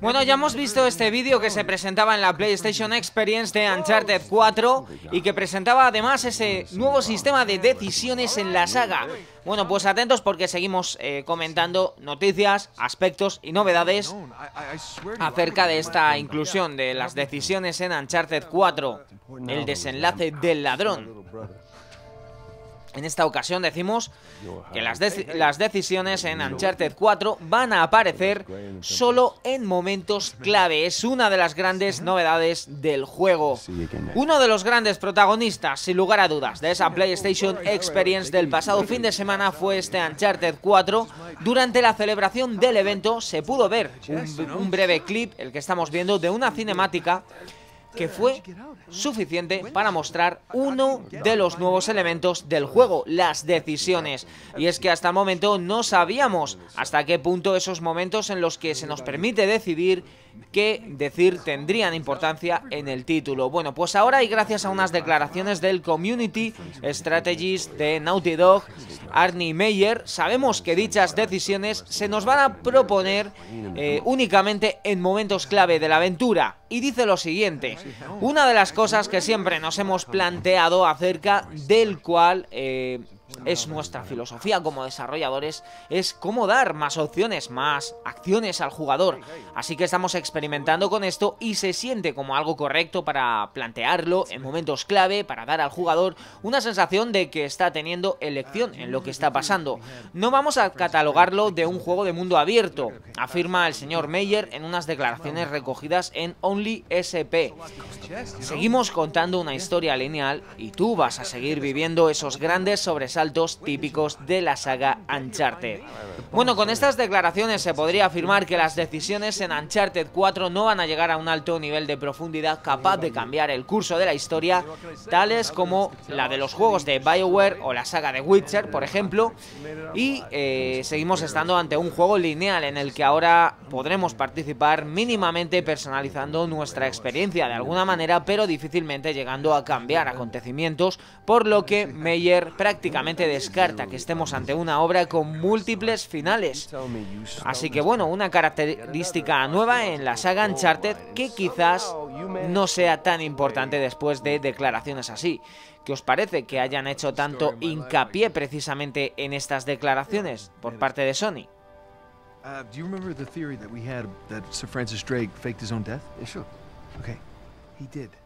Bueno, ya hemos visto este vídeo que se presentaba en la PlayStation Experience de Uncharted 4 y que presentaba además ese nuevo sistema de decisiones en la saga. Bueno, pues atentos porque seguimos eh, comentando noticias, aspectos y novedades acerca de esta inclusión de las decisiones en Uncharted 4, el desenlace del ladrón. En esta ocasión decimos que las, decisiones en Uncharted 4 van a aparecer solo en momentos clave. Es una de las grandes novedades del juego. Uno de los grandes protagonistas, sin lugar a dudas, de esa PlayStation Experience del pasado fin de semana fue este Uncharted 4. Durante la celebración del evento se pudo ver un breve clip, el que estamos viendo, de una cinemática que fue suficiente para mostrar uno de los nuevos elementos del juego, las decisiones. Y es que hasta el momento no sabíamos hasta qué punto esos momentos en los que se nos permite decidir qué decir tendrían importancia en el título. Bueno, pues ahora y gracias a unas declaraciones del Community Strategies de Naughty Dog, Arnie Meyer, sabemos que dichas decisiones se nos van a proponer eh, únicamente en momentos clave de la aventura. Y dice lo siguiente, una de las cosas que siempre nos hemos planteado acerca del cual eh, es nuestra filosofía como desarrolladores, es cómo dar más opciones, más acciones al jugador. Así que estamos experimentando con esto y se siente como algo correcto para plantearlo en momentos clave, para dar al jugador una sensación de que está teniendo elección en lo que está pasando. No vamos a catalogarlo de un juego de mundo abierto, afirma el señor Meyer en unas declaraciones recogidas en Only SP. Seguimos contando una historia lineal y tú vas a seguir viviendo esos grandes sobresaltos típicos de la saga Uncharted. Bueno, con estas declaraciones se podría afirmar que las decisiones en Uncharted 4 no van a llegar a un alto nivel de profundidad capaz de cambiar el curso de la historia, tales como la de los juegos de BioWare o la saga de Witcher, por ejemplo, y eh, seguimos estando ante un juego lineal en el que ahora podremos participar mínimamente personalizando nuestra experiencia de alguna manera, pero difícilmente llegando a cambiar acontecimientos, por lo que Meyer prácticamente descarta que estemos ante una obra con múltiples finales. Así que bueno, una característica nueva en la saga Uncharted que quizás no sea tan importante después de declaraciones así. ¿Qué os parece que hayan hecho tanto hincapié precisamente en estas declaraciones por parte de Sony? Uh,